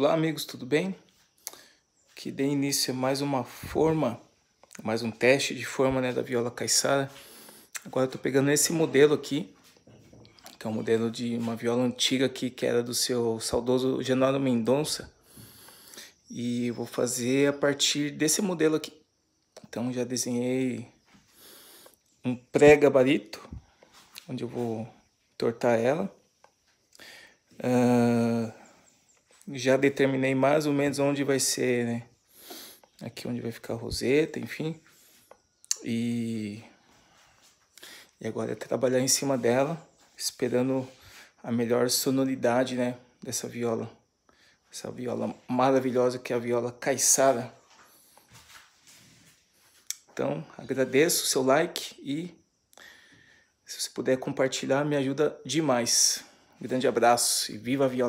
Olá, amigos, tudo bem? Que dê início a mais uma forma, mais um teste de forma né, da viola caiçara. Agora eu tô pegando esse modelo aqui, que é um modelo de uma viola antiga aqui, que era do seu saudoso Genaro Mendonça. E vou fazer a partir desse modelo aqui. Então já desenhei um pré-gabarito, onde eu vou tortar ela. Uh, já determinei mais ou menos onde vai ser, né? Aqui onde vai ficar a roseta, enfim. E, e agora é trabalhar em cima dela, esperando a melhor sonoridade, né? Dessa viola. Essa viola maravilhosa que é a viola caiçara. Então, agradeço o seu like e se você puder compartilhar, me ajuda demais. Um grande abraço e viva a viola!